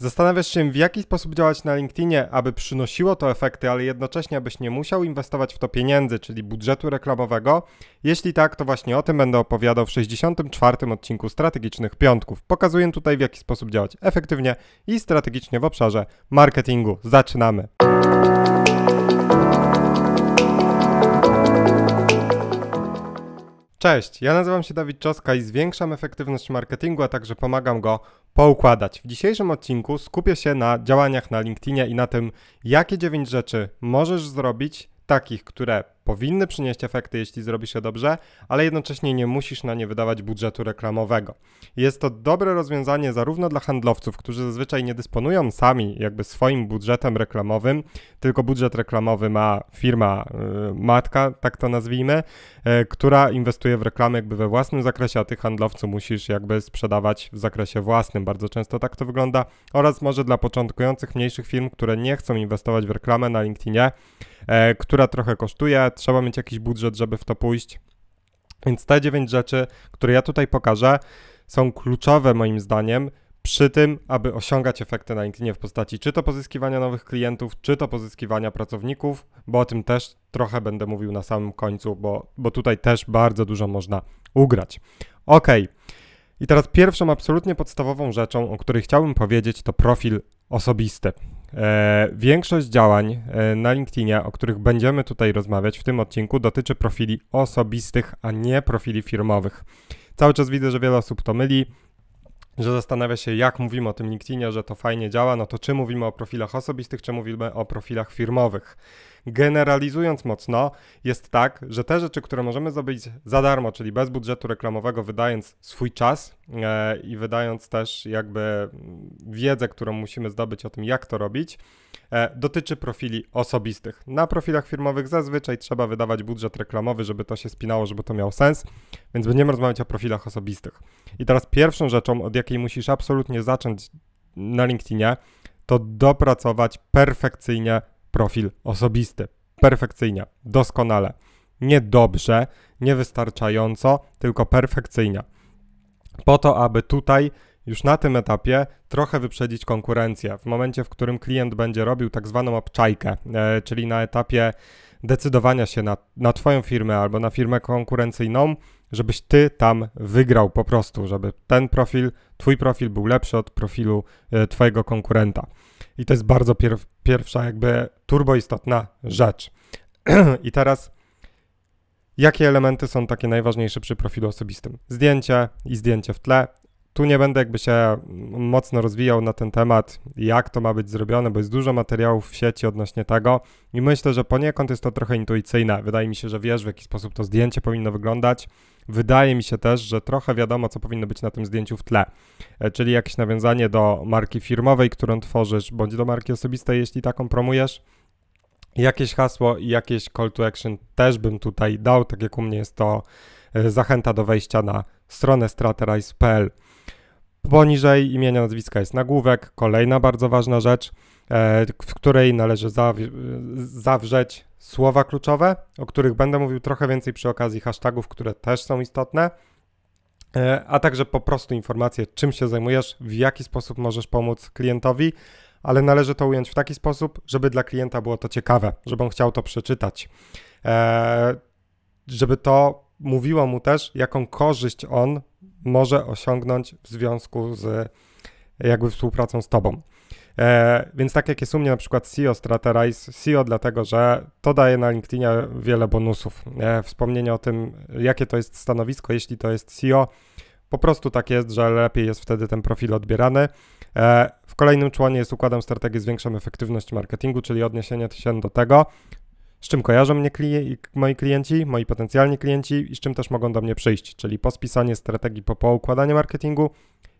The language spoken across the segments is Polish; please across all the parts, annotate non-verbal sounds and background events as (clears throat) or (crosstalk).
Zastanawiasz się, w jaki sposób działać na LinkedInie, aby przynosiło to efekty, ale jednocześnie abyś nie musiał inwestować w to pieniędzy, czyli budżetu reklamowego? Jeśli tak, to właśnie o tym będę opowiadał w 64. odcinku Strategicznych Piątków. Pokazuję tutaj, w jaki sposób działać efektywnie i strategicznie w obszarze marketingu. Zaczynamy! Cześć, ja nazywam się Dawid Czoska i zwiększam efektywność marketingu, a także pomagam go poukładać. W dzisiejszym odcinku skupię się na działaniach na LinkedInie i na tym, jakie 9 rzeczy możesz zrobić, takich, które powinny przynieść efekty, jeśli zrobi się dobrze, ale jednocześnie nie musisz na nie wydawać budżetu reklamowego. Jest to dobre rozwiązanie zarówno dla handlowców, którzy zazwyczaj nie dysponują sami jakby swoim budżetem reklamowym, tylko budżet reklamowy ma firma y, matka, tak to nazwijmy, y, która inwestuje w reklamę jakby we własnym zakresie, a ty handlowcu musisz jakby sprzedawać w zakresie własnym. Bardzo często tak to wygląda oraz może dla początkujących mniejszych firm, które nie chcą inwestować w reklamę na LinkedInie, E, która trochę kosztuje, trzeba mieć jakiś budżet, żeby w to pójść. Więc te 9 rzeczy, które ja tutaj pokażę, są kluczowe moim zdaniem przy tym, aby osiągać efekty na LinkedInie w postaci czy to pozyskiwania nowych klientów, czy to pozyskiwania pracowników, bo o tym też trochę będę mówił na samym końcu, bo, bo tutaj też bardzo dużo można ugrać. Okej. Okay. I teraz pierwszą absolutnie podstawową rzeczą, o której chciałbym powiedzieć, to profil osobisty. E, większość działań e, na LinkedInie, o których będziemy tutaj rozmawiać w tym odcinku, dotyczy profili osobistych, a nie profili firmowych. Cały czas widzę, że wiele osób to myli, że zastanawia się, jak mówimy o tym LinkedInie, że to fajnie działa, no to czy mówimy o profilach osobistych, czy mówimy o profilach firmowych generalizując mocno, jest tak, że te rzeczy, które możemy zrobić za darmo, czyli bez budżetu reklamowego, wydając swój czas e, i wydając też jakby mm, wiedzę, którą musimy zdobyć o tym, jak to robić, e, dotyczy profili osobistych. Na profilach firmowych zazwyczaj trzeba wydawać budżet reklamowy, żeby to się spinało, żeby to miało sens, więc będziemy rozmawiać o profilach osobistych. I teraz pierwszą rzeczą, od jakiej musisz absolutnie zacząć na LinkedInie, to dopracować perfekcyjnie profil osobisty. Perfekcyjnie, doskonale. Nie dobrze, nie wystarczająco, tylko perfekcyjnie. Po to, aby tutaj już na tym etapie trochę wyprzedzić konkurencję. W momencie, w którym klient będzie robił tak zwaną obczajkę, e, czyli na etapie decydowania się na, na Twoją firmę albo na firmę konkurencyjną, żebyś Ty tam wygrał po prostu, żeby ten profil, Twój profil był lepszy od profilu e, Twojego konkurenta. I to jest bardzo pier pierwsza, jakby turboistotna rzecz. (clears throat) I teraz, jakie elementy są takie najważniejsze przy profilu osobistym? Zdjęcie i zdjęcie w tle tu nie będę jakby się mm, mocno rozwijał na ten temat, jak to ma być zrobione, bo jest dużo materiałów w sieci odnośnie tego i myślę, że poniekąd jest to trochę intuicyjne. Wydaje mi się, że wiesz, w jaki sposób to zdjęcie powinno wyglądać. Wydaje mi się też, że trochę wiadomo, co powinno być na tym zdjęciu w tle, e, czyli jakieś nawiązanie do marki firmowej, którą tworzysz, bądź do marki osobistej, jeśli taką promujesz. Jakieś hasło i jakieś call to action też bym tutaj dał, tak jak u mnie jest to e, zachęta do wejścia na stronę straterize.pl. Poniżej imienia, nazwiska jest nagłówek. Kolejna bardzo ważna rzecz, e, w której należy zawrzeć słowa kluczowe, o których będę mówił trochę więcej przy okazji hashtagów, które też są istotne, e, a także po prostu informacje, czym się zajmujesz, w jaki sposób możesz pomóc klientowi, ale należy to ująć w taki sposób, żeby dla klienta było to ciekawe, żeby on chciał to przeczytać, e, żeby to mówiło mu też, jaką korzyść on może osiągnąć w związku z jakby współpracą z tobą. E, więc tak jak jest u mnie na przykład CEO Straterize, CEO dlatego, że to daje na LinkedInie wiele bonusów. E, wspomnienie o tym, jakie to jest stanowisko, jeśli to jest CEO, po prostu tak jest, że lepiej jest wtedy ten profil odbierany. E, w kolejnym członie jest układem strategii zwiększam efektywność marketingu, czyli odniesienie się do tego z czym kojarzą mnie klien moi klienci, moi potencjalni klienci i z czym też mogą do mnie przyjść, czyli po spisanie strategii, po poukładanie marketingu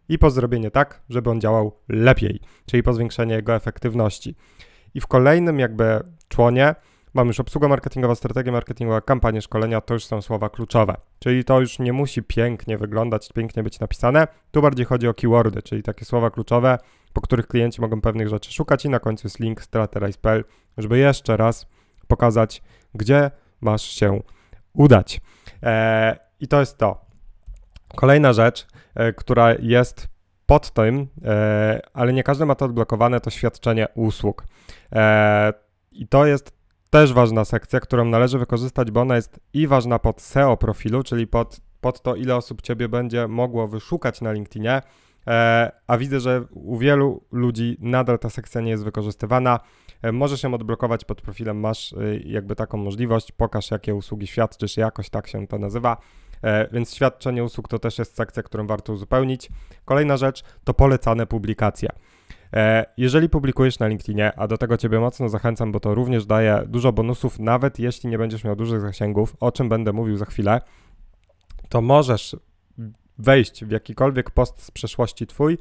i po zrobienie tak, żeby on działał lepiej, czyli po zwiększenie jego efektywności. I w kolejnym jakby członie mam już obsługę marketingową, strategię marketingową, kampanie, szkolenia, to już są słowa kluczowe. Czyli to już nie musi pięknie wyglądać, pięknie być napisane. Tu bardziej chodzi o keywordy, czyli takie słowa kluczowe, po których klienci mogą pewnych rzeczy szukać i na końcu jest link straterize.pl, żeby jeszcze raz pokazać, gdzie masz się udać. E, I to jest to. Kolejna rzecz, e, która jest pod tym, e, ale nie każdy ma to odblokowane, to świadczenie usług. E, I to jest też ważna sekcja, którą należy wykorzystać, bo ona jest i ważna pod SEO profilu, czyli pod, pod to, ile osób Ciebie będzie mogło wyszukać na LinkedInie, E, a widzę, że u wielu ludzi nadal ta sekcja nie jest wykorzystywana. E, możesz ją odblokować pod profilem, masz e, jakby taką możliwość, pokaż jakie usługi świadczysz, jakoś tak się to nazywa. Więc świadczenie usług to też jest sekcja, którą warto uzupełnić. Kolejna rzecz to polecane publikacje. Jeżeli publikujesz na LinkedInie, a do tego Ciebie mocno zachęcam, bo to również daje dużo bonusów, nawet jeśli nie będziesz miał dużych zasięgów, o czym będę mówił za chwilę, to możesz wejść w jakikolwiek post z przeszłości Twój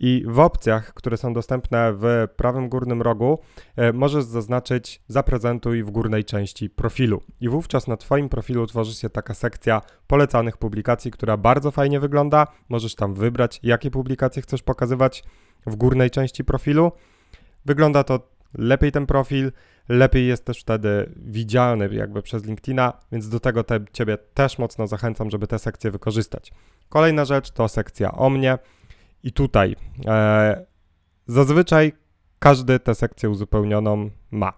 i w opcjach, które są dostępne w prawym górnym rogu, e, możesz zaznaczyć zaprezentuj w górnej części profilu. I wówczas na Twoim profilu tworzy się taka sekcja polecanych publikacji, która bardzo fajnie wygląda. Możesz tam wybrać, jakie publikacje chcesz pokazywać w górnej części profilu. Wygląda to lepiej ten profil, lepiej jest też wtedy widzialny jakby przez LinkedIna, więc do tego te, Ciebie też mocno zachęcam, żeby te sekcje wykorzystać. Kolejna rzecz to sekcja o mnie i tutaj e, zazwyczaj każdy tę sekcję uzupełnioną ma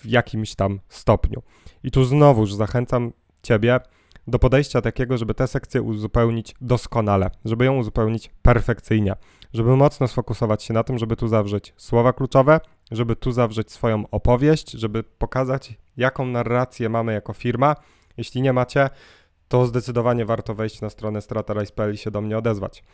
w jakimś tam stopniu. I tu znowuż zachęcam Ciebie do podejścia takiego, żeby tę sekcję uzupełnić doskonale, żeby ją uzupełnić perfekcyjnie, żeby mocno sfokusować się na tym, żeby tu zawrzeć słowa kluczowe, żeby tu zawrzeć swoją opowieść, żeby pokazać, jaką narrację mamy jako firma. Jeśli nie macie, to zdecydowanie warto wejść na stronę strata.pl i się do mnie odezwać.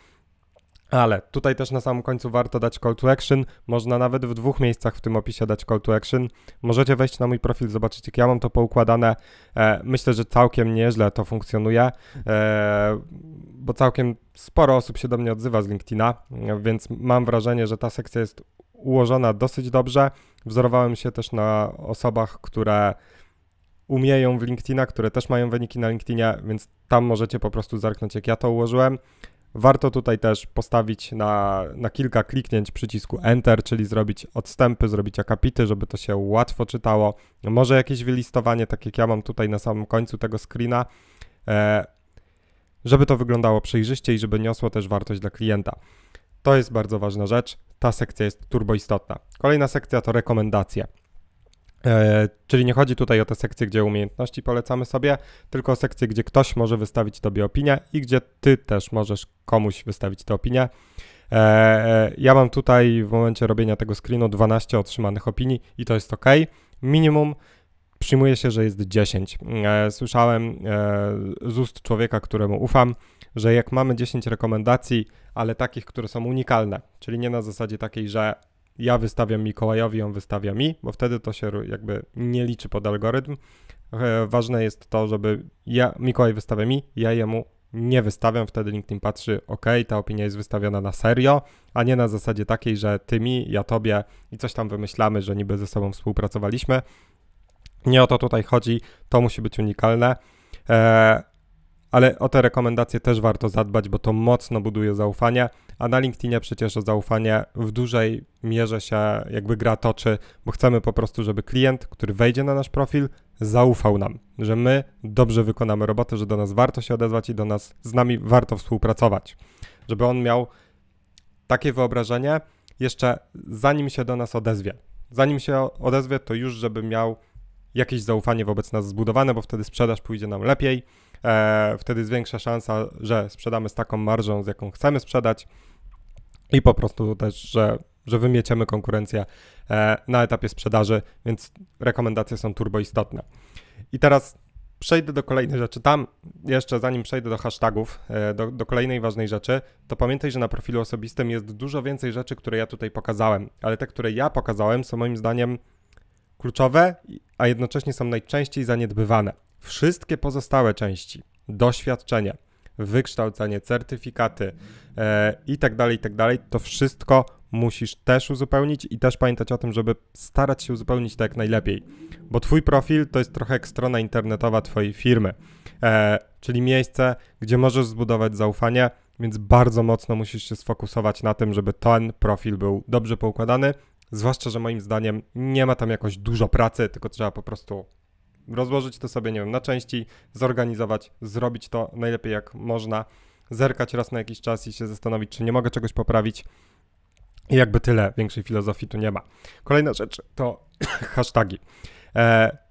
Ale tutaj też na samym końcu warto dać call to action. Można nawet w dwóch miejscach w tym opisie dać call to action. Możecie wejść na mój profil, zobaczyć jak ja mam to poukładane. E, myślę, że całkiem nieźle to funkcjonuje, e, bo całkiem sporo osób się do mnie odzywa z LinkedIna, więc mam wrażenie, że ta sekcja jest ułożona dosyć dobrze. Wzorowałem się też na osobach, które umieją w LinkedIna, które też mają wyniki na LinkedInie, więc tam możecie po prostu zerknąć, jak ja to ułożyłem. Warto tutaj też postawić na, na kilka kliknięć przycisku Enter, czyli zrobić odstępy, zrobić akapity, żeby to się łatwo czytało. Może jakieś wylistowanie, tak jak ja mam tutaj na samym końcu tego screena, e, żeby to wyglądało przejrzyście i żeby niosło też wartość dla klienta. To jest bardzo ważna rzecz. Ta sekcja jest turboistotna. Kolejna sekcja to rekomendacje. E, czyli nie chodzi tutaj o te sekcje, gdzie umiejętności polecamy sobie, tylko o sekcje, gdzie ktoś może wystawić tobie opinię i gdzie ty też możesz komuś wystawić tę opinię. E, e, ja mam tutaj w momencie robienia tego screenu 12 otrzymanych opinii i to jest ok. Minimum przyjmuje się, że jest 10. Słyszałem z ust człowieka, któremu ufam, że jak mamy 10 rekomendacji, ale takich, które są unikalne, czyli nie na zasadzie takiej, że ja wystawiam Mikołajowi, on wystawia mi, bo wtedy to się jakby nie liczy pod algorytm. E, ważne jest to, żeby ja, Mikołaj wystawia mi, ja jemu nie wystawiam, wtedy LinkedIn patrzy, ok, ta opinia jest wystawiona na serio, a nie na zasadzie takiej, że ty mi, ja tobie i coś tam wymyślamy, że niby ze sobą współpracowaliśmy. Nie o to tutaj chodzi, to musi być unikalne. Eee, ale o te rekomendacje też warto zadbać, bo to mocno buduje zaufanie a na LinkedInie przecież o zaufanie w dużej mierze się jakby gra toczy, bo chcemy po prostu, żeby klient, który wejdzie na nasz profil, zaufał nam, że my dobrze wykonamy robotę, że do nas warto się odezwać i do nas z nami warto współpracować. Żeby on miał takie wyobrażenie jeszcze zanim się do nas odezwie. Zanim się odezwie, to już żeby miał jakieś zaufanie wobec nas zbudowane, bo wtedy sprzedaż pójdzie nam lepiej, e, wtedy zwiększa szansa, że sprzedamy z taką marżą, z jaką chcemy sprzedać, i po prostu też, że, że wymieciemy konkurencję e, na etapie sprzedaży, więc rekomendacje są turbo istotne. I teraz przejdę do kolejnej rzeczy. Tam jeszcze zanim przejdę do hashtagów, e, do, do, kolejnej ważnej rzeczy, to pamiętaj, że na profilu osobistym jest dużo więcej rzeczy, które ja tutaj pokazałem, ale te, które ja pokazałem, są moim zdaniem kluczowe, a jednocześnie są najczęściej zaniedbywane. Wszystkie pozostałe części, doświadczenie, wykształcenie, certyfikaty e, i tak dalej, i tak dalej, to wszystko musisz też uzupełnić i też pamiętać o tym, żeby starać się uzupełnić to jak najlepiej, bo twój profil to jest trochę jak strona internetowa twojej firmy, e, czyli miejsce, gdzie możesz zbudować zaufanie, więc bardzo mocno musisz się sfokusować na tym, żeby ten profil był dobrze poukładany, zwłaszcza, że moim zdaniem nie ma tam jakoś dużo pracy, tylko trzeba po prostu rozłożyć to sobie, nie wiem, na części, zorganizować, zrobić to najlepiej jak można, zerkać raz na jakiś czas i się zastanowić, czy nie mogę czegoś poprawić. I jakby tyle, większej filozofii tu nie ma. Kolejna rzecz to (coughs) hasztagi. E,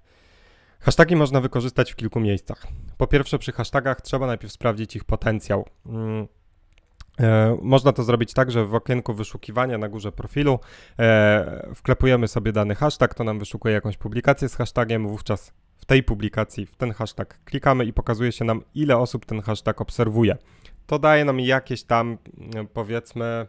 Hasztagi można wykorzystać w kilku miejscach. Po pierwsze, przy hasztagach trzeba najpierw sprawdzić ich potencjał. Mm, e, można to zrobić tak, że w okienku wyszukiwania na górze profilu e, wklepujemy sobie dany hasztag, to nam wyszukuje jakąś publikację z hasztagiem, wówczas tej publikacji, w ten hashtag klikamy i pokazuje się nam, ile osób ten hashtag obserwuje. To daje nam jakieś tam, mm, powiedzmy,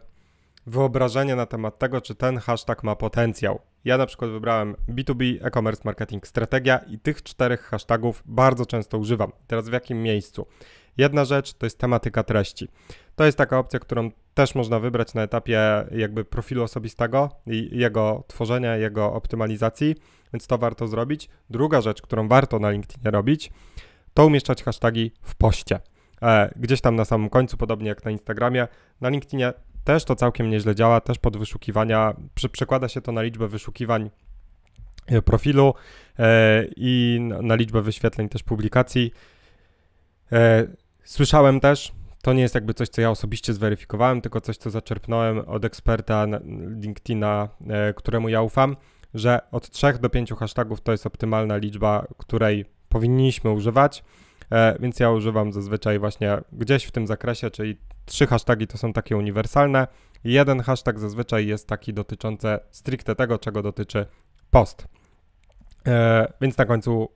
wyobrażenie na temat tego, czy ten hashtag ma potencjał. Ja na przykład wybrałem B2B, e-commerce, marketing, strategia i tych czterech hashtagów bardzo często używam. Teraz w jakim miejscu? Jedna rzecz to jest tematyka treści. To jest taka opcja, którą też można wybrać na etapie jakby profilu osobistego i jego tworzenia, jego optymalizacji, więc to warto zrobić. Druga rzecz, którą warto na LinkedInie robić, to umieszczać hasztagi w poście. E, gdzieś tam na samym końcu, podobnie jak na Instagramie. Na LinkedInie też to całkiem nieźle działa, też pod wyszukiwania, przy, przekłada się to na liczbę wyszukiwań e, profilu e, i na liczbę wyświetleń też publikacji. E, słyszałem też, to nie jest jakby coś, co ja osobiście zweryfikowałem, tylko coś, co zaczerpnąłem od eksperta LinkedIna, e, któremu ja ufam, że od 3 do 5 hashtagów to jest optymalna liczba, której powinniśmy używać. E, więc ja używam zazwyczaj właśnie gdzieś w tym zakresie, czyli trzy hasztagi to są takie uniwersalne. Jeden hashtag zazwyczaj jest taki dotyczący stricte tego, czego dotyczy post. E, więc na końcu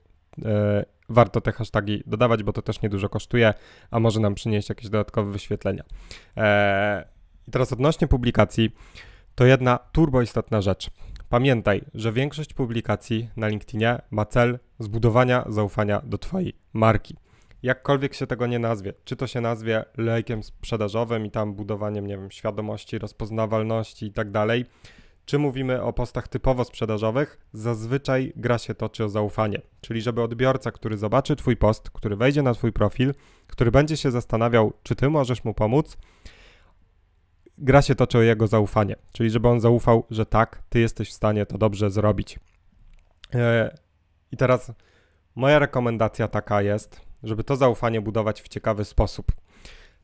warto te hasztagi dodawać, bo to też niedużo kosztuje, a może nam przynieść jakieś dodatkowe wyświetlenia. Eee, I teraz odnośnie publikacji, to jedna istotna rzecz. Pamiętaj, że większość publikacji na LinkedInie ma cel zbudowania zaufania do Twojej marki. Jakkolwiek się tego nie nazwie, czy to się nazwie lejkiem sprzedażowym i tam budowaniem, nie wiem, świadomości, rozpoznawalności i tak dalej, czy mówimy o postach typowo sprzedażowych, zazwyczaj gra się toczy o zaufanie. Czyli żeby odbiorca, który zobaczy Twój post, który wejdzie na Twój profil, który będzie się zastanawiał, czy Ty możesz mu pomóc, gra się toczy o jego zaufanie. Czyli żeby on zaufał, że tak, Ty jesteś w stanie to dobrze zrobić. E, I teraz moja rekomendacja taka jest, żeby to zaufanie budować w ciekawy sposób.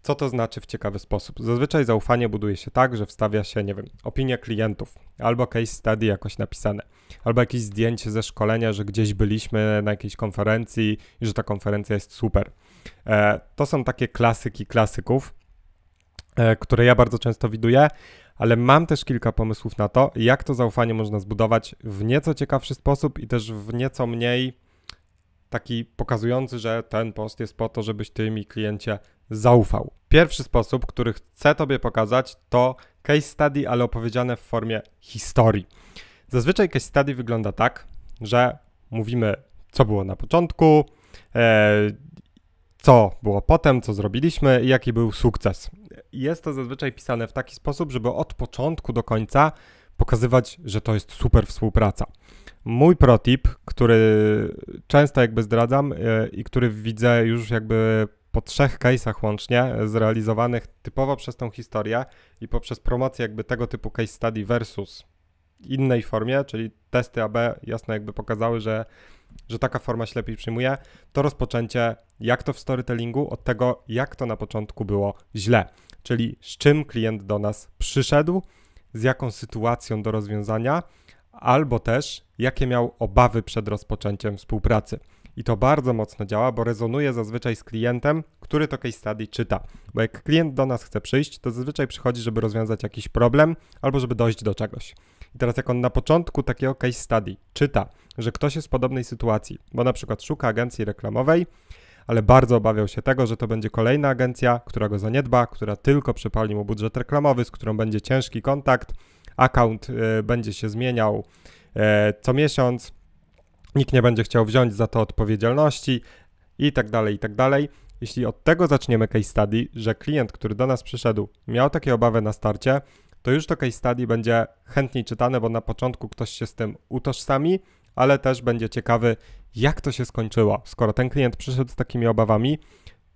Co to znaczy w ciekawy sposób? Zazwyczaj zaufanie buduje się tak, że wstawia się, nie wiem, opinie klientów, albo case study jakoś napisane, albo jakieś zdjęcie ze szkolenia, że gdzieś byliśmy na jakiejś konferencji i że ta konferencja jest super. E, to są takie klasyki klasyków, e, które ja bardzo często widuję, ale mam też kilka pomysłów na to, jak to zaufanie można zbudować w nieco ciekawszy sposób i też w nieco mniej taki pokazujący, że ten post jest po to, żebyś ty mi kliencie zaufał. Pierwszy sposób, który chcę Tobie pokazać, to case study, ale opowiedziane w formie historii. Zazwyczaj case study wygląda tak, że mówimy, co było na początku, e, co było potem, co zrobiliśmy i jaki był sukces. Jest to zazwyczaj pisane w taki sposób, żeby od początku do końca pokazywać, że to jest super współpraca. Mój protip, który często jakby zdradzam e, i który widzę już jakby po trzech case'ach łącznie e, zrealizowanych typowo przez tą historię i poprzez promocję jakby tego typu case study versus innej formie, czyli testy AB jasno jakby pokazały, że, że taka forma się lepiej przyjmuje, to rozpoczęcie jak to w storytellingu od tego jak to na początku było źle, czyli z czym klient do nas przyszedł, z jaką sytuacją do rozwiązania, albo też jakie miał obawy przed rozpoczęciem współpracy i to bardzo mocno działa, bo rezonuje zazwyczaj z klientem, który to case study czyta. Bo jak klient do nas chce przyjść, to zazwyczaj przychodzi, żeby rozwiązać jakiś problem albo żeby dojść do czegoś. I teraz jak on na początku takiego case study czyta, że ktoś jest w podobnej sytuacji, bo na przykład szuka agencji reklamowej, ale bardzo obawiał się tego, że to będzie kolejna agencja, która go zaniedba, która tylko przypali mu budżet reklamowy, z którą będzie ciężki kontakt, account y, będzie się zmieniał y, co miesiąc, nikt nie będzie chciał wziąć za to odpowiedzialności i tak dalej, i tak dalej. Jeśli od tego zaczniemy case study, że klient, który do nas przyszedł, miał takie obawy na starcie, to już to case study będzie chętniej czytane, bo na początku ktoś się z tym utożsami, ale też będzie ciekawy, jak to się skończyło. Skoro ten klient przyszedł z takimi obawami,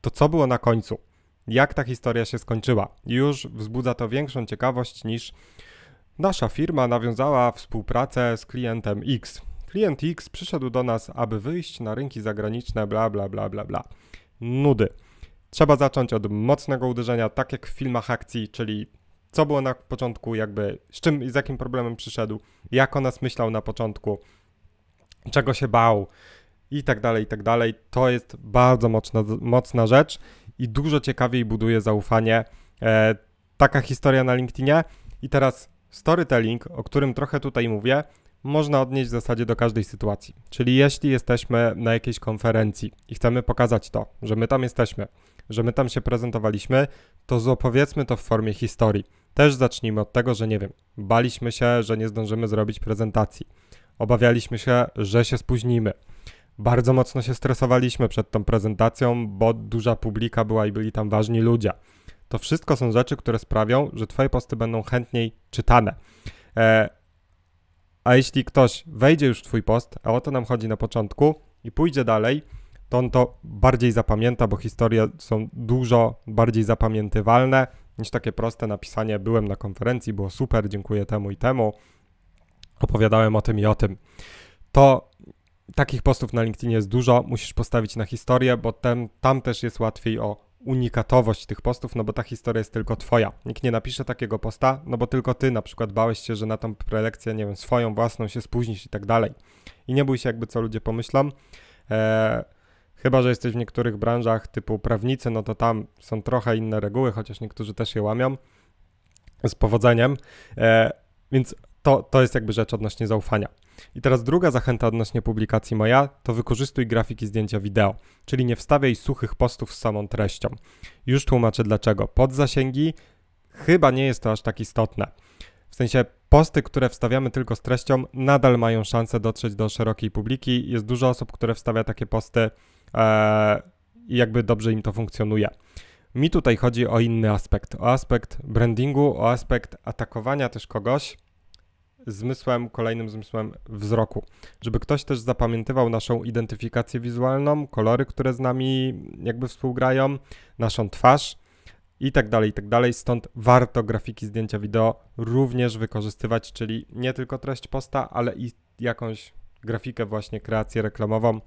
to co było na końcu? Jak ta historia się skończyła? Już wzbudza to większą ciekawość niż nasza firma nawiązała współpracę z klientem X klient X przyszedł do nas, aby wyjść na rynki zagraniczne, bla, bla, bla, bla, bla. Nudy. Trzeba zacząć od mocnego uderzenia, tak jak w filmach akcji, czyli co było na początku, jakby z czym i z jakim problemem przyszedł, jak o nas myślał na początku, czego się bał i tak dalej, i tak dalej. To jest bardzo mocna, mocna rzecz i dużo ciekawiej buduje zaufanie. E, taka historia na LinkedInie. I teraz storytelling, o którym trochę tutaj mówię, można odnieść w zasadzie do każdej sytuacji. Czyli jeśli jesteśmy na jakiejś konferencji i chcemy pokazać to, że my tam jesteśmy, że my tam się prezentowaliśmy, to opowiedzmy to w formie historii. Też zacznijmy od tego, że nie wiem, baliśmy się, że nie zdążymy zrobić prezentacji. Obawialiśmy się, że się spóźnimy. Bardzo mocno się stresowaliśmy przed tą prezentacją, bo duża publika była i byli tam ważni ludzie. To wszystko są rzeczy, które sprawią, że Twoje posty będą chętniej czytane. E, a jeśli ktoś wejdzie już w Twój post, a o to nam chodzi na początku, i pójdzie dalej, to on to bardziej zapamięta, bo historie są dużo bardziej zapamiętywalne niż takie proste napisanie: Byłem na konferencji, było super, dziękuję temu i temu, opowiadałem o tym i o tym. To takich postów na LinkedInie jest dużo, musisz postawić na historię, bo ten, tam też jest łatwiej o unikatowość tych postów, no bo ta historia jest tylko twoja. Nikt nie napisze takiego posta, no bo tylko ty na przykład bałeś się, że na tą prelekcję, nie wiem, swoją własną się spóźnisz i tak dalej. I nie bój się jakby co ludzie pomyślą. Eee, chyba, że jesteś w niektórych branżach typu prawnicy, no to tam są trochę inne reguły, chociaż niektórzy też je łamią. Z powodzeniem. Eee, więc to, to jest jakby rzecz odnośnie zaufania. I teraz druga zachęta odnośnie publikacji moja to wykorzystuj grafiki zdjęcia wideo, czyli nie wstawiaj suchych postów z samą treścią. Już tłumaczę dlaczego. Pod zasięgi chyba nie jest to aż tak istotne. W sensie posty, które wstawiamy tylko z treścią, nadal mają szansę dotrzeć do szerokiej publiki. Jest dużo osób, które wstawia takie posty e, i jakby dobrze im to funkcjonuje. Mi tutaj chodzi o inny aspekt, o aspekt brandingu, o aspekt atakowania też kogoś zmysłem, kolejnym zmysłem wzroku. Żeby ktoś też zapamiętywał naszą identyfikację wizualną, kolory, które z nami jakby współgrają, naszą twarz i tak dalej, i tak dalej. Stąd warto grafiki zdjęcia wideo również wykorzystywać, czyli nie tylko treść posta, ale i jakąś grafikę, właśnie kreację reklamową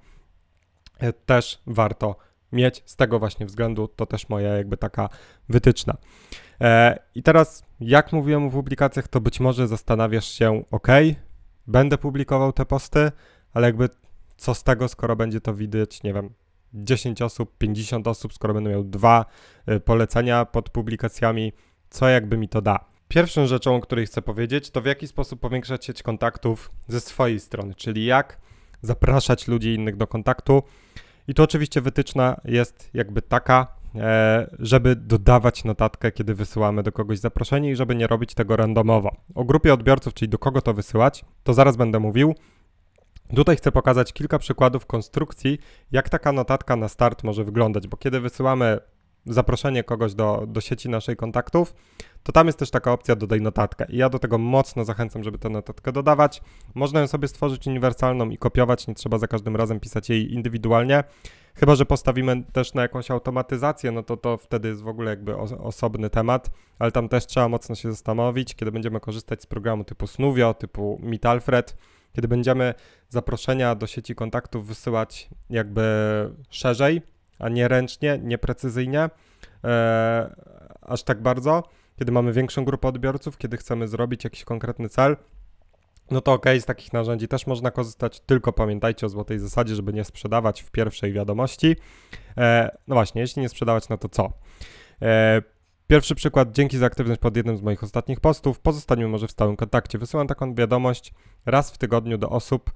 e, też warto mieć z tego właśnie względu. To też moja jakby taka wytyczna. E, I teraz, jak mówiłem w publikacjach, to być może zastanawiasz się, ok, będę publikował te posty, ale jakby co z tego, skoro będzie to widać, nie wiem, 10 osób, 50 osób, skoro będę miał dwa e, polecenia pod publikacjami, co jakby mi to da? Pierwszą rzeczą, o której chcę powiedzieć, to w jaki sposób powiększać sieć kontaktów ze swojej strony, czyli jak zapraszać ludzi innych do kontaktu. I tu oczywiście wytyczna jest jakby taka, e, żeby dodawać notatkę, kiedy wysyłamy do kogoś zaproszenie i żeby nie robić tego randomowo. O grupie odbiorców, czyli do kogo to wysyłać, to zaraz będę mówił. Tutaj chcę pokazać kilka przykładów konstrukcji, jak taka notatka na start może wyglądać, bo kiedy wysyłamy zaproszenie kogoś do, do sieci naszej kontaktów, to tam jest też taka opcja dodaj notatkę. I ja do tego mocno zachęcam, żeby tę notatkę dodawać. Można ją sobie stworzyć uniwersalną i kopiować, nie trzeba za każdym razem pisać jej indywidualnie. Chyba, że postawimy też na jakąś automatyzację, no to to wtedy jest w ogóle jakby osobny temat, ale tam też trzeba mocno się zastanowić, kiedy będziemy korzystać z programu typu Snuvio, typu Meet Alfred, kiedy będziemy zaproszenia do sieci kontaktów wysyłać jakby szerzej, a nie ręcznie, nieprecyzyjnie, e, aż tak bardzo kiedy mamy większą grupę odbiorców, kiedy chcemy zrobić jakiś konkretny cel, no to ok, z takich narzędzi też można korzystać, tylko pamiętajcie o złotej zasadzie, żeby nie sprzedawać w pierwszej wiadomości. E, no właśnie, jeśli nie sprzedawać, no to co? E, Pierwszy przykład, dzięki za aktywność pod jednym z moich ostatnich postów. pozostańmy może w stałym kontakcie. Wysyłam taką wiadomość raz w tygodniu do osób,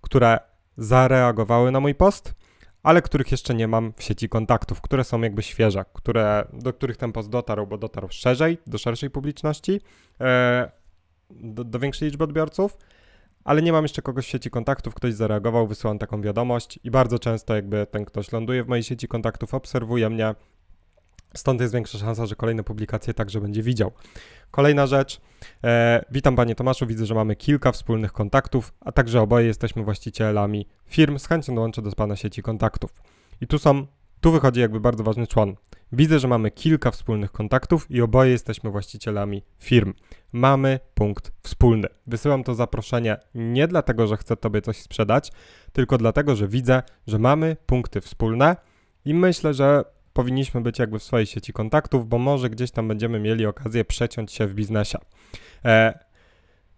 które zareagowały na mój post ale których jeszcze nie mam w sieci kontaktów, które są jakby świeże, które, do których ten post dotarł, bo dotarł szerzej, do szerszej publiczności, e, do, do większej liczby odbiorców ale nie mam jeszcze kogoś w sieci kontaktów, ktoś zareagował, wysyłam taką wiadomość i bardzo często jakby ten ktoś ląduje w mojej sieci kontaktów, obserwuje mnie, Stąd jest większa szansa, że kolejne publikacje także będzie widział. Kolejna rzecz. E, witam Panie Tomaszu, widzę, że mamy kilka wspólnych kontaktów, a także oboje jesteśmy właścicielami firm. Z chęcią dołączę do Pana sieci kontaktów. I tu są, tu wychodzi jakby bardzo ważny człon. Widzę, że mamy kilka wspólnych kontaktów i oboje jesteśmy właścicielami firm. Mamy punkt wspólny. Wysyłam to zaproszenie nie dlatego, że chcę Tobie coś sprzedać, tylko dlatego, że widzę, że mamy punkty wspólne i myślę, że powinniśmy być jakby w swojej sieci kontaktów, bo może gdzieś tam będziemy mieli okazję przeciąć się w biznesie. E,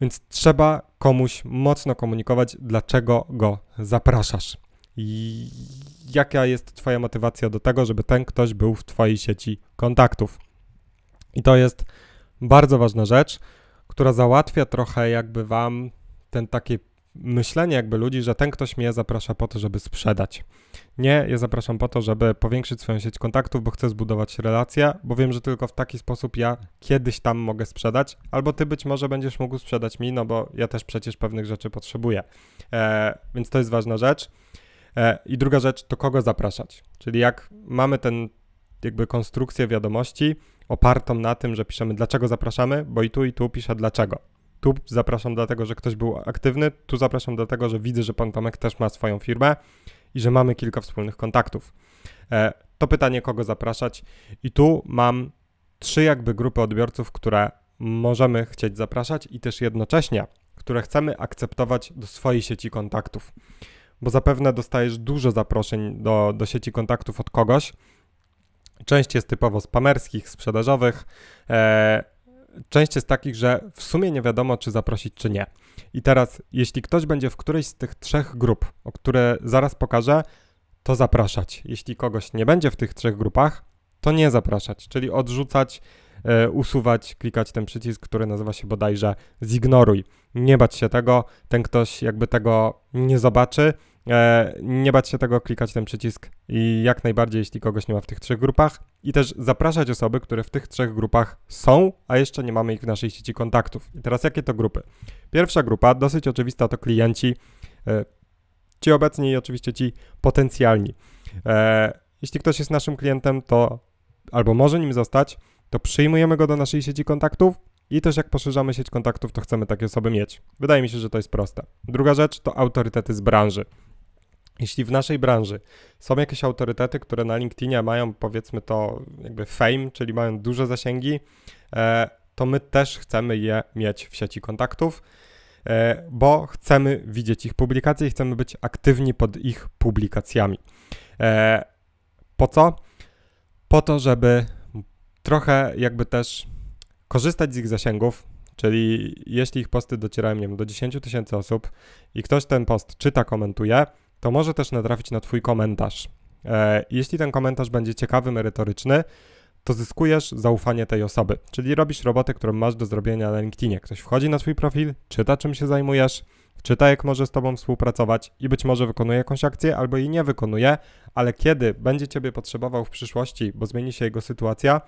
więc trzeba komuś mocno komunikować, dlaczego go zapraszasz. I jaka jest Twoja motywacja do tego, żeby ten ktoś był w Twojej sieci kontaktów? I to jest bardzo ważna rzecz, która załatwia trochę jakby Wam ten takie myślenie jakby ludzi, że ten ktoś mnie zaprasza po to, żeby sprzedać. Nie, ja zapraszam po to, żeby powiększyć swoją sieć kontaktów, bo chcę zbudować relację, bo wiem, że tylko w taki sposób ja kiedyś tam mogę sprzedać, albo ty być może będziesz mógł sprzedać mi, no bo ja też przecież pewnych rzeczy potrzebuję. E, więc to jest ważna rzecz. E, I druga rzecz to kogo zapraszać. Czyli jak mamy ten jakby konstrukcję wiadomości opartą na tym, że piszemy dlaczego zapraszamy, bo i tu i tu piszę dlaczego. Tu zapraszam dlatego, że ktoś był aktywny, tu zapraszam dlatego, że widzę, że pan Tomek też ma swoją firmę i że mamy kilka wspólnych kontaktów. E, to pytanie, kogo zapraszać, i tu mam trzy jakby grupy odbiorców, które możemy chcieć zapraszać i też jednocześnie, które chcemy akceptować do swojej sieci kontaktów. Bo zapewne dostajesz dużo zaproszeń do, do sieci kontaktów od kogoś. Część jest typowo spamerskich, sprzedażowych. E, część jest takich, że w sumie nie wiadomo, czy zaprosić, czy nie. I teraz, jeśli ktoś będzie w którejś z tych trzech grup, o które zaraz pokażę, to zapraszać. Jeśli kogoś nie będzie w tych trzech grupach, to nie zapraszać, czyli odrzucać, e, usuwać, klikać ten przycisk, który nazywa się bodajże zignoruj. Nie bać się tego, ten ktoś jakby tego nie zobaczy, E, nie bać się tego, klikać ten przycisk i jak najbardziej, jeśli kogoś nie ma w tych trzech grupach. I też zapraszać osoby, które w tych trzech grupach są, a jeszcze nie mamy ich w naszej sieci kontaktów. I teraz jakie to grupy? Pierwsza grupa, dosyć oczywista, to klienci, e, ci obecni i oczywiście ci potencjalni. E, jeśli ktoś jest naszym klientem, to albo może nim zostać, to przyjmujemy go do naszej sieci kontaktów, i też jak poszerzamy sieć kontaktów, to chcemy takie osoby mieć. Wydaje mi się, że to jest proste. Druga rzecz to autorytety z branży. Jeśli w naszej branży są jakieś autorytety, które na LinkedInie mają powiedzmy to jakby fame, czyli mają duże zasięgi, e, to my też chcemy je mieć w sieci kontaktów, e, bo chcemy widzieć ich publikacje i chcemy być aktywni pod ich publikacjami. E, po co? Po to, żeby trochę jakby też korzystać z ich zasięgów, czyli jeśli ich posty docierają nie wiem, do 10 tysięcy osób i ktoś ten post czyta, komentuje, to może też natrafić na Twój komentarz. E, jeśli ten komentarz będzie ciekawy, merytoryczny, to zyskujesz zaufanie tej osoby. Czyli robisz robotę, którą masz do zrobienia na LinkedInie. Ktoś wchodzi na Twój profil, czyta czym się zajmujesz, czyta jak może z Tobą współpracować i być może wykonuje jakąś akcję albo jej nie wykonuje, ale kiedy będzie Ciebie potrzebował w przyszłości, bo zmieni się jego sytuacja,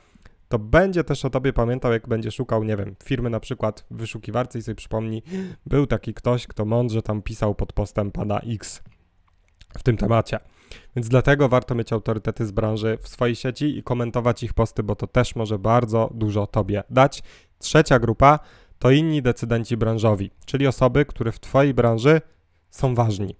to będzie też o tobie pamiętał, jak będzie szukał, nie wiem, firmy na przykład w wyszukiwarce i sobie przypomni, był taki ktoś, kto mądrze tam pisał pod postem pana X w tym temacie. Więc dlatego warto mieć autorytety z branży w swojej sieci i komentować ich posty, bo to też może bardzo dużo Tobie dać. Trzecia grupa to inni decydenci branżowi, czyli osoby, które w Twojej branży są ważni.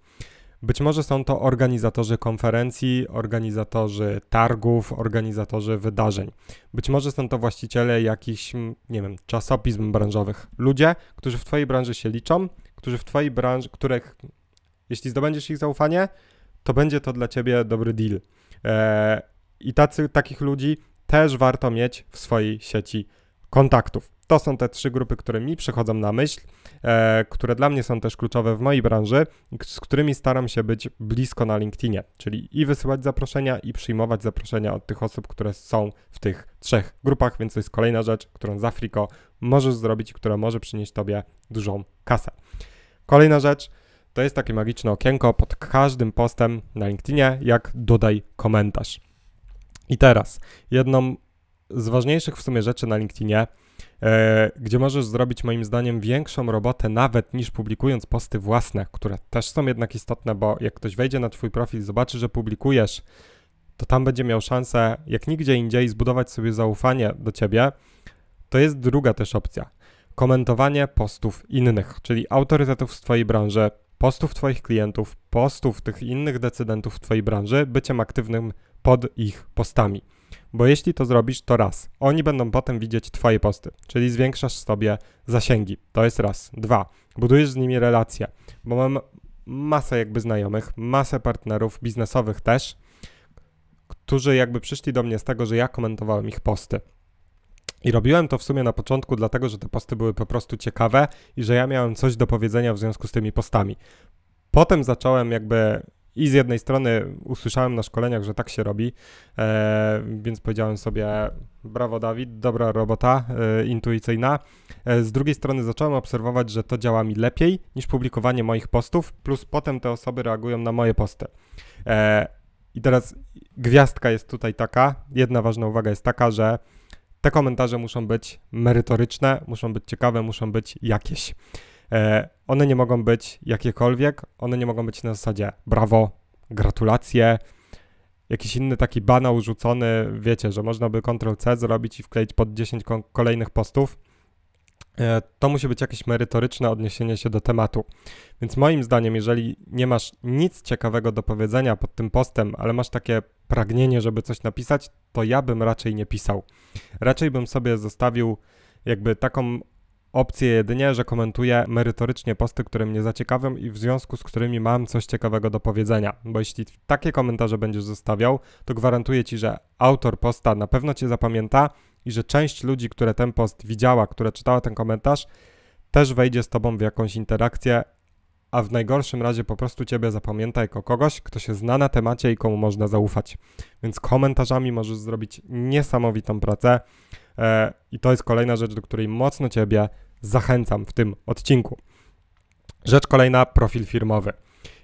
Być może są to organizatorzy konferencji, organizatorzy targów, organizatorzy wydarzeń. Być może są to właściciele jakichś, nie wiem, czasopism branżowych. Ludzie, którzy w Twojej branży się liczą, którzy w Twojej branży, których jeśli zdobędziesz ich zaufanie, to będzie to dla ciebie dobry deal. Eee, I tacy, takich ludzi też warto mieć w swojej sieci kontaktów. To są te trzy grupy, które mi przychodzą na myśl, e, które dla mnie są też kluczowe w mojej branży, z którymi staram się być blisko na LinkedInie, czyli i wysyłać zaproszenia, i przyjmować zaproszenia od tych osób, które są w tych trzech grupach, więc to jest kolejna rzecz, którą za friko możesz zrobić, która może przynieść Tobie dużą kasę. Kolejna rzecz, to jest takie magiczne okienko pod każdym postem na LinkedInie, jak dodaj komentarz. I teraz, jedną z ważniejszych w sumie rzeczy na LinkedInie, e, gdzie możesz zrobić moim zdaniem większą robotę nawet niż publikując posty własne, które też są jednak istotne, bo jak ktoś wejdzie na twój profil, zobaczy, że publikujesz, to tam będzie miał szansę jak nigdzie indziej zbudować sobie zaufanie do ciebie. To jest druga też opcja. Komentowanie postów innych, czyli autorytetów z twojej branży, postów Twoich klientów, postów tych innych decydentów w Twojej branży, byciem aktywnym pod ich postami. Bo jeśli to zrobisz, to raz, oni będą potem widzieć Twoje posty, czyli zwiększasz sobie zasięgi. To jest raz. Dwa, budujesz z nimi relacje, bo mam masę jakby znajomych, masę partnerów biznesowych też, którzy jakby przyszli do mnie z tego, że ja komentowałem ich posty. I robiłem to w sumie na początku, dlatego że te posty były po prostu ciekawe i że ja miałem coś do powiedzenia w związku z tymi postami. Potem zacząłem jakby i z jednej strony usłyszałem na szkoleniach, że tak się robi, e, więc powiedziałem sobie: Brawo, Dawid, dobra robota, e, intuicyjna. E, z drugiej strony zacząłem obserwować, że to działa mi lepiej niż publikowanie moich postów, plus potem te osoby reagują na moje posty. E, I teraz gwiazdka jest tutaj taka, jedna ważna uwaga jest taka, że te komentarze muszą być merytoryczne, muszą być ciekawe, muszą być jakieś. E, one nie mogą być jakiekolwiek, one nie mogą być na zasadzie brawo, gratulacje, jakiś inny taki banał rzucony, wiecie, że można by Ctrl-C zrobić i wkleić pod 10 kolejnych postów. E, to musi być jakieś merytoryczne odniesienie się do tematu. Więc moim zdaniem, jeżeli nie masz nic ciekawego do powiedzenia pod tym postem, ale masz takie pragnienie, żeby coś napisać, to ja bym raczej nie pisał. Raczej bym sobie zostawił jakby taką opcję jedynie, że komentuję merytorycznie posty, które mnie zaciekawią i w związku z którymi mam coś ciekawego do powiedzenia. Bo jeśli takie komentarze będziesz zostawiał, to gwarantuję ci, że autor posta na pewno cię zapamięta i że część ludzi, które ten post widziała, które czytała ten komentarz, też wejdzie z tobą w jakąś interakcję a w najgorszym razie po prostu ciebie zapamięta jako kogoś, kto się zna na temacie i komu można zaufać. Więc komentarzami możesz zrobić niesamowitą pracę e, i to jest kolejna rzecz, do której mocno ciebie zachęcam w tym odcinku. Rzecz kolejna, profil firmowy.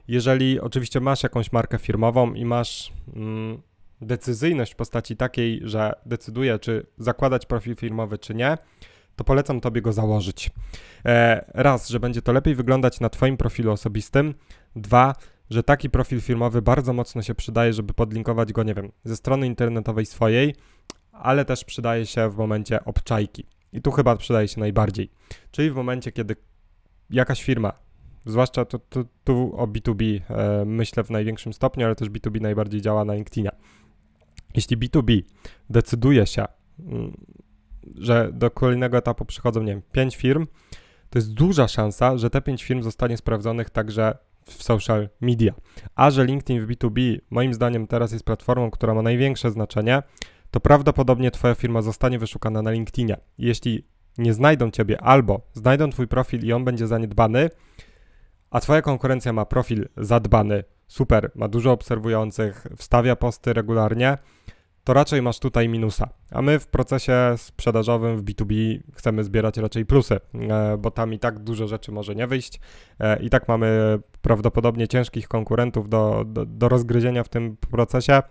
Jeżeli oczywiście masz jakąś markę firmową i masz mm, decyzyjność w postaci takiej, że decyduje, czy zakładać profil firmowy, czy nie, to polecam Tobie go założyć. E, raz, że będzie to lepiej wyglądać na Twoim profilu osobistym. Dwa, że taki profil firmowy bardzo mocno się przydaje, żeby podlinkować go, nie wiem, ze strony internetowej swojej, ale też przydaje się w momencie obczajki. I tu chyba przydaje się najbardziej. Czyli w momencie, kiedy jakaś firma, zwłaszcza tu, tu, tu o B2B e, myślę w największym stopniu, ale też B2B najbardziej działa na LinkedInie. Jeśli B2B decyduje się mm, że do kolejnego etapu przychodzą, nie wiem, pięć firm, to jest duża szansa, że te pięć firm zostanie sprawdzonych także w social media. A że LinkedIn w B2B, moim zdaniem, teraz jest platformą, która ma największe znaczenie, to prawdopodobnie Twoja firma zostanie wyszukana na LinkedInie. Jeśli nie znajdą Ciebie albo znajdą Twój profil i on będzie zaniedbany, a Twoja konkurencja ma profil zadbany, super, ma dużo obserwujących, wstawia posty regularnie, to raczej masz tutaj minusa. A my w procesie sprzedażowym w B2B chcemy zbierać raczej plusy, e, bo tam i tak dużo rzeczy może nie wyjść. E, I tak mamy prawdopodobnie ciężkich konkurentów do, do, do rozgryzienia w tym procesie.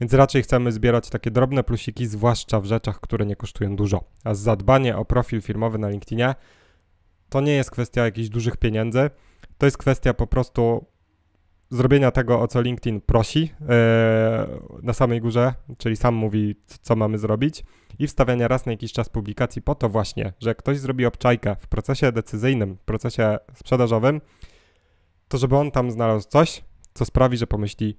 Więc raczej chcemy zbierać takie drobne plusiki, zwłaszcza w rzeczach, które nie kosztują dużo. A zadbanie o profil firmowy na LinkedInie to nie jest kwestia jakichś dużych pieniędzy. To jest kwestia po prostu zrobienia tego, o co LinkedIn prosi e, na samej górze, czyli sam mówi, co mamy zrobić, i wstawiania raz na jakiś czas publikacji po to właśnie, że ktoś zrobi obczajkę w procesie decyzyjnym, w procesie sprzedażowym, to żeby on tam znalazł coś, co sprawi, że pomyśli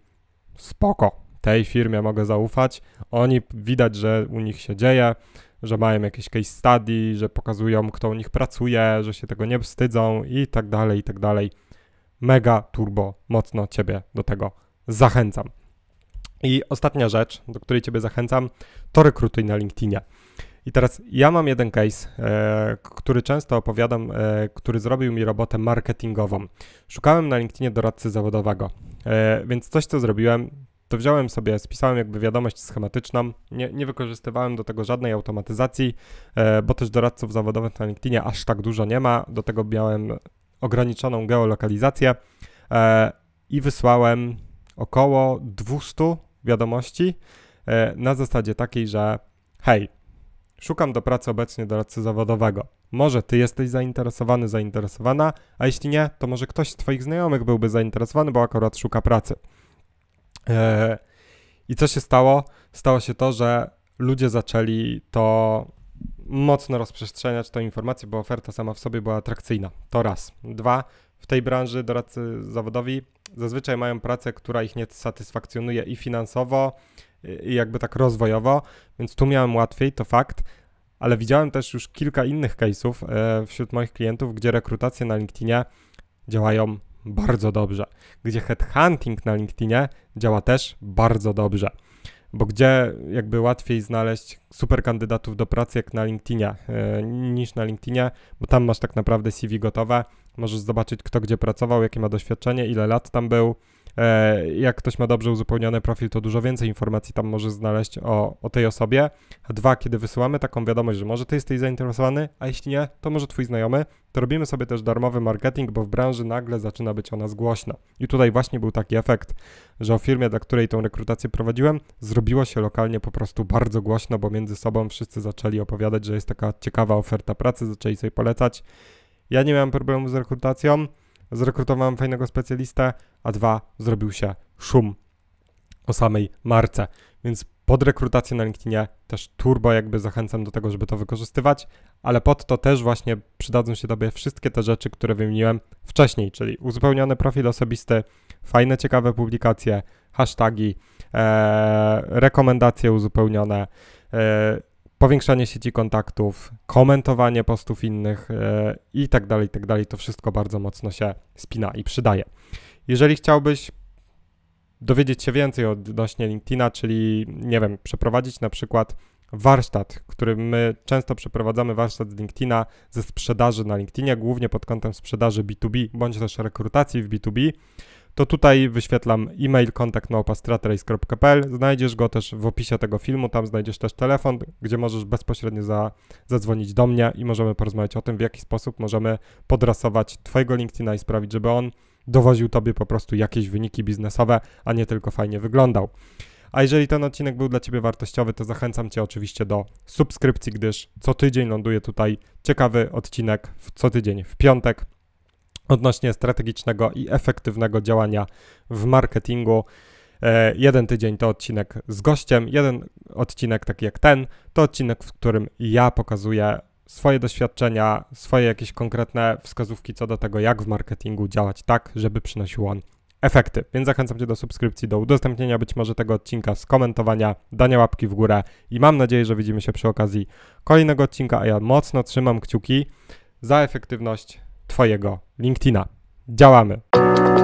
spoko, tej firmie mogę zaufać, oni widać, że u nich się dzieje, że mają jakieś case study, że pokazują, kto u nich pracuje, że się tego nie wstydzą i tak dalej, i tak dalej mega turbo mocno Ciebie do tego zachęcam. I ostatnia rzecz, do której Ciebie zachęcam, to rekrutuj na LinkedInie. I teraz ja mam jeden case, e, który często opowiadam, e, który zrobił mi robotę marketingową. Szukałem na LinkedInie doradcy zawodowego, e, więc coś co zrobiłem, to wziąłem sobie, spisałem jakby wiadomość schematyczną, nie, nie wykorzystywałem do tego żadnej automatyzacji, bo też doradców zawodowych na LinkedInie aż tak dużo nie ma, do tego miałem ograniczoną geolokalizację e, i wysłałem około 200 wiadomości e, na zasadzie takiej, że hej, szukam do pracy obecnie doradcy zawodowego. Może ty jesteś zainteresowany, zainteresowana, a jeśli nie, to może ktoś z twoich znajomych byłby zainteresowany, bo akurat szuka pracy. E, I co się stało? Stało się to, że ludzie zaczęli to mocno rozprzestrzeniać tą informację, bo oferta sama w sobie była atrakcyjna. To raz. Dwa, w tej branży doradcy zawodowi zazwyczaj mają pracę, która ich nie satysfakcjonuje i finansowo, i jakby tak rozwojowo, więc tu miałem łatwiej, to fakt. Ale widziałem też już kilka innych case'ów e, wśród moich klientów, gdzie rekrutacje na LinkedInie działają bardzo dobrze, gdzie headhunting na LinkedInie działa też bardzo dobrze bo gdzie jakby łatwiej znaleźć super kandydatów do pracy jak na LinkedInie, e, niż na LinkedInie, bo tam masz tak naprawdę CV gotowe, możesz zobaczyć kto gdzie pracował, jakie ma doświadczenie, ile lat tam był, E, jak ktoś ma dobrze uzupełniony profil, to dużo więcej informacji tam może znaleźć o, o tej osobie. A dwa, kiedy wysyłamy taką wiadomość, że może ty jesteś zainteresowany, a jeśli nie, to może twój znajomy, to robimy sobie też darmowy marketing, bo w branży nagle zaczyna być ona zgłośna. I tutaj właśnie był taki efekt, że o firmie, dla której tą rekrutację prowadziłem, zrobiło się lokalnie po prostu bardzo głośno, bo między sobą wszyscy zaczęli opowiadać, że jest taka ciekawa oferta pracy, zaczęli sobie polecać. Ja nie miałem problemu z rekrutacją, zrekrutowałem fajnego specjalistę, a dwa zrobił się szum o samej marce. Więc pod rekrutację na LinkedInie też turbo jakby zachęcam do tego, żeby to wykorzystywać, ale pod to też właśnie przydadzą się Tobie wszystkie te rzeczy, które wymieniłem wcześniej, czyli uzupełniony profil osobisty, fajne, ciekawe publikacje, hasztagi, e, rekomendacje uzupełnione, e, powiększanie sieci kontaktów, komentowanie postów innych e, i tak dalej, i tak dalej. To wszystko bardzo mocno się spina i przydaje. Jeżeli chciałbyś dowiedzieć się więcej odnośnie LinkedIna, czyli nie wiem, przeprowadzić na przykład warsztat, który my często przeprowadzamy warsztat z LinkedIna ze sprzedaży na LinkedInie, głównie pod kątem sprzedaży B2B bądź też rekrutacji w B2B, to tutaj wyświetlam e-mail kontakt małpastratrace.pl. Znajdziesz go też w opisie tego filmu, tam znajdziesz też telefon, gdzie możesz bezpośrednio za, zadzwonić do mnie i możemy porozmawiać o tym, w jaki sposób możemy podrasować Twojego LinkedIna i sprawić, żeby on dowoził tobie po prostu jakieś wyniki biznesowe, a nie tylko fajnie wyglądał. A jeżeli ten odcinek był dla Ciebie wartościowy, to zachęcam Cię oczywiście do subskrypcji, gdyż co tydzień ląduje tutaj ciekawy odcinek, w co tydzień w piątek, odnośnie strategicznego i efektywnego działania w marketingu. E, jeden tydzień to odcinek z gościem, jeden odcinek taki jak ten, to odcinek, w którym ja pokazuję swoje doświadczenia, swoje jakieś konkretne wskazówki co do tego, jak w marketingu działać tak, żeby przynosił on efekty. Więc zachęcam Cię do subskrypcji, do udostępnienia być może tego odcinka, skomentowania, dania łapki w górę i mam nadzieję, że widzimy się przy okazji kolejnego odcinka, a ja mocno trzymam kciuki za efektywność Twojego LinkedIna. Działamy!